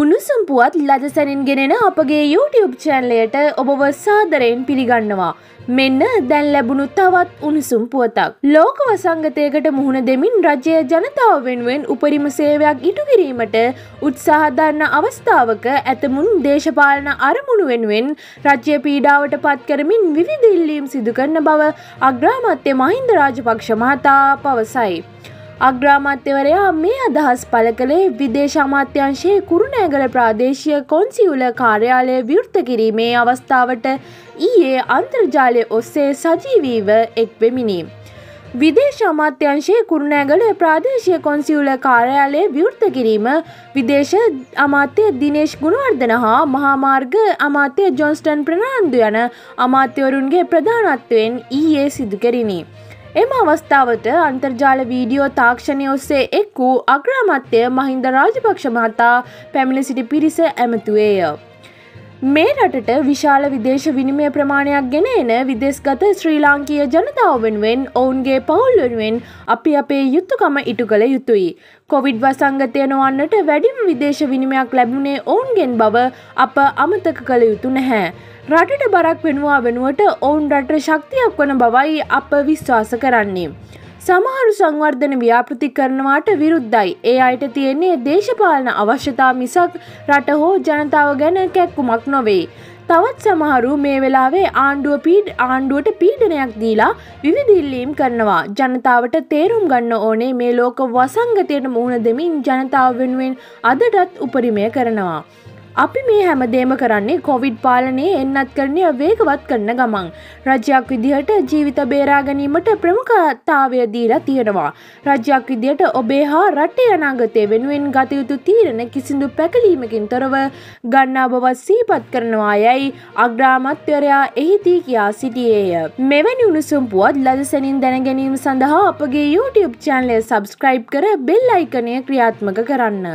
උණුසුම් පුවත් ලදසැනින් ගෙනෙන අපගේ YouTube චැන්ලයට ඔබව සාදරයෙන් පිළිගන්නවා. මෙන්න දැන් ලැබුණු තවත් උණුසුම් පුවතක්. ලෝක වසංගතයකට මුහුණ දෙමින් රජය ජනතාව වෙනුවෙන් උපරිම සේවයක් ඉටු කිරීමට උත්සාහ දරන අවස්ථාවක ඇතමුන් දේශපාලන අරමුණු වෙනුවෙන් රජ්‍ය පීඩාවට පත් කරමින් විවිධ ඉල්ලීම් සිදු කරන බව අග්‍රාමාත්‍ය මහින්ද රාජපක්ෂ මහතා පවසයි. අග්‍රාමාත්‍යවරයා මේ අදහස් පළ කළේ විදේශ අමාත්‍යංශයේ කුරුණෑගල ප්‍රාදේශීය කොන්සියුල කාර්යාලය විවෘත කිරීමේ අවස්ථාවට ඊයේ අන්තර්ජාලය ඔස්සේ සජීවීව එක්වෙමිනි. විදේශ අමාත්‍යංශයේ කුරුණෑගල ප්‍රාදේශීය කොන්සියුල කාර්යාලය විවෘත කිරීම විදේශ අමාත්‍ය දිනේශ් ගුණවර්ධන හා මහාමාර්ග අමාත්‍ය ජොන්ස්ටන් ප්‍රනාන්දු යන අමාත්‍යවරුන්ගේ ප්‍රධානත්වයෙන් ඊයේ සිදුකෙරිනි. එම අවස්ථාවට අන්තර්ජාල වීඩියෝ තාක්ෂණය ඔස්සේ එක් වූ අග්‍රාමත්‍යය මහින්ද රාජපක්ෂ මහතා පැමිණ සිටි පිරිස ඇමතුවේය. මේ රටට විශාල විදේශ විනිමය ප්‍රමාණයක් ගෙන එන විදෙස්ගත ශ්‍රී ලාංකීය ජනතාව වෙනුවෙන් ඔවුන්ගේ පවුල් වෙනුවෙන් අපි අපේ යුත්තුකම ඉටු කළ යුතුයි. කොවිඩ් වසංගතය නොවන්නට වැඩිම විදේශ විනිමයක් ලැබුණේ ඔවුන්ගෙන් බව අප අමතක කළ යුතු නැහැ. රටට බරක් වෙනවා වෙනුවට ඔවුන් රට ශක්තියක් වන බවයි අප විශ්වාස කරන්නේ. සමහරු සංවර්ධන ව්‍යාපෘති කරනවාට විරුද්ධයි. ඒ අයට තියෙන්නේ දේශපාලන අවශ්‍යතා මිසක් රට හෝ ජනතාව ගැන කැක්කුමක් නොවේ. තවත් සමහරු මේ වෙලාවේ ආණ්ඩුව පීඩ ආණ්ඩුවට පීඩනයක් දීලා විවිධිල්ලීම් කරනවා. ජනතාවට තේරුම් ගන්න ඕනේ මේ ලෝක වසංගතයට මුහුණ දෙමින් ජනතාව වෙනුවෙන් අදටත් උපරිමය කරනවා. අපි මේ හැමදේම කරන්නේ කොවිඩ් පාලනයේ එන්නත් කරනය වේගවත් කරන ගමන්. රජයක් විදිහට ජීවිත බේරාගැනීමට ප්‍රමුඛතාවය දීලා තියෙනවා. රජයක් විදියට ඔබේ හා රටේ අනාගතය වෙනුවෙන් ගතයුතු තීරණ කිසිදු පැකලීමකින් තොරව ගන්නා බවත් සීපත් කරනවා යැයි අග්‍රාමත්වරයා එහිදී කියා සිටියේය. මෙවැනි උණුසුම් පුවත් ලදසැනින් දැනගැනීම සඳහා අපගේ YouTube චැන්ලය සබස්ක්‍රයිබ් කර බෙල් අයිකනය ක්‍රියාත්මක කරන්න.